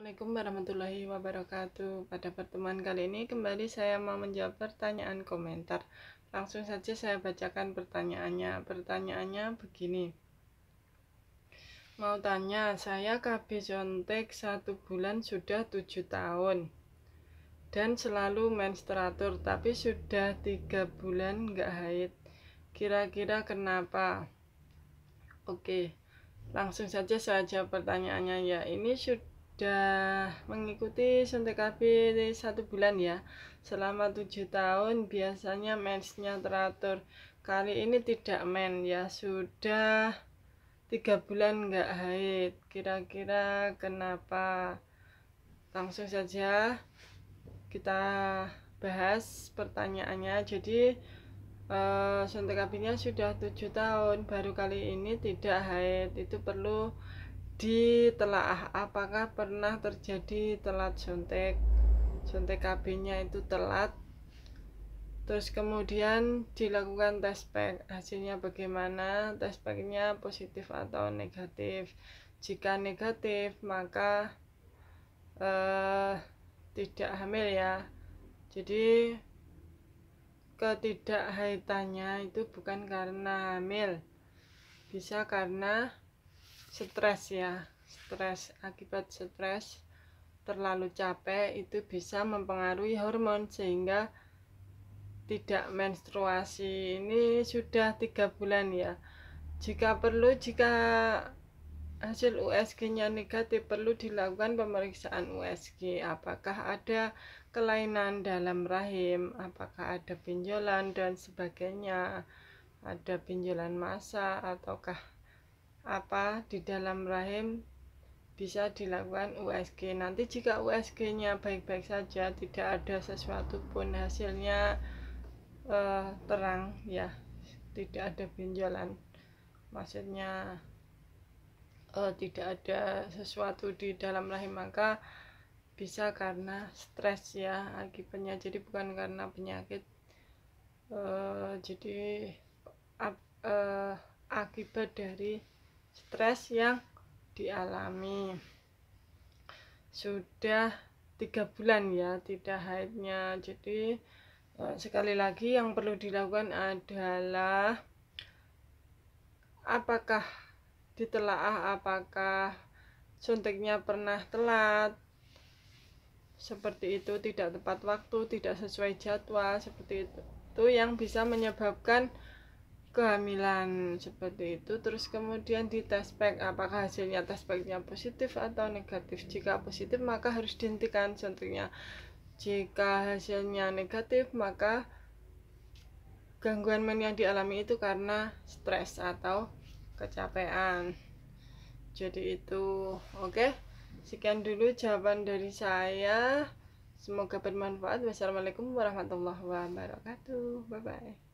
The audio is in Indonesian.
Assalamualaikum warahmatullahi wabarakatuh Pada pertemuan kali ini kembali saya mau menjawab pertanyaan komentar Langsung saja saya bacakan pertanyaannya Pertanyaannya begini Mau tanya, saya KB contek satu bulan sudah tujuh tahun Dan selalu menstruatur tapi sudah tiga bulan nggak haid Kira-kira kenapa? Oke, langsung saja saya jawab pertanyaannya ya Ini sudah sudah mengikuti suntik KB satu bulan ya selama tujuh tahun biasanya mensnya teratur kali ini tidak men ya sudah tiga bulan nggak haid kira-kira kenapa langsung saja kita bahas pertanyaannya jadi uh, suntik KB-nya sudah tujuh tahun baru kali ini tidak haid itu perlu ditelaah apakah pernah terjadi telat suntik suntik KB-nya itu telat terus kemudian dilakukan tes pack hasilnya bagaimana tes nya positif atau negatif jika negatif maka eh, tidak hamil ya jadi ketidakhaitannya itu bukan karena hamil bisa karena stres ya stres akibat stres terlalu capek itu bisa mempengaruhi hormon sehingga tidak menstruasi ini sudah tiga bulan ya jika perlu jika hasil USG-nya negatif perlu dilakukan pemeriksaan USG apakah ada kelainan dalam rahim apakah ada pinjolan dan sebagainya ada pinjolan masa ataukah apa di dalam rahim bisa dilakukan USG. Nanti jika USG-nya baik-baik saja, tidak ada sesuatu pun hasilnya eh, terang ya, tidak ada benjolan. Maksudnya eh, tidak ada sesuatu di dalam rahim maka bisa karena stres ya akibatnya. Jadi bukan karena penyakit. Eh, jadi eh, akibat dari stres yang dialami sudah tiga bulan ya tidak haidnya jadi e, sekali lagi yang perlu dilakukan adalah apakah ditelaah apakah suntiknya pernah telat seperti itu tidak tepat waktu tidak sesuai jadwal seperti itu itu yang bisa menyebabkan kehamilan seperti itu terus kemudian di tes pack apakah hasilnya tes packnya positif atau negatif jika positif maka harus dihentikan contohnya jika hasilnya negatif maka gangguan men yang dialami itu karena stres atau kecapean jadi itu oke okay? sekian dulu jawaban dari saya semoga bermanfaat wassalamualaikum warahmatullahi wabarakatuh bye bye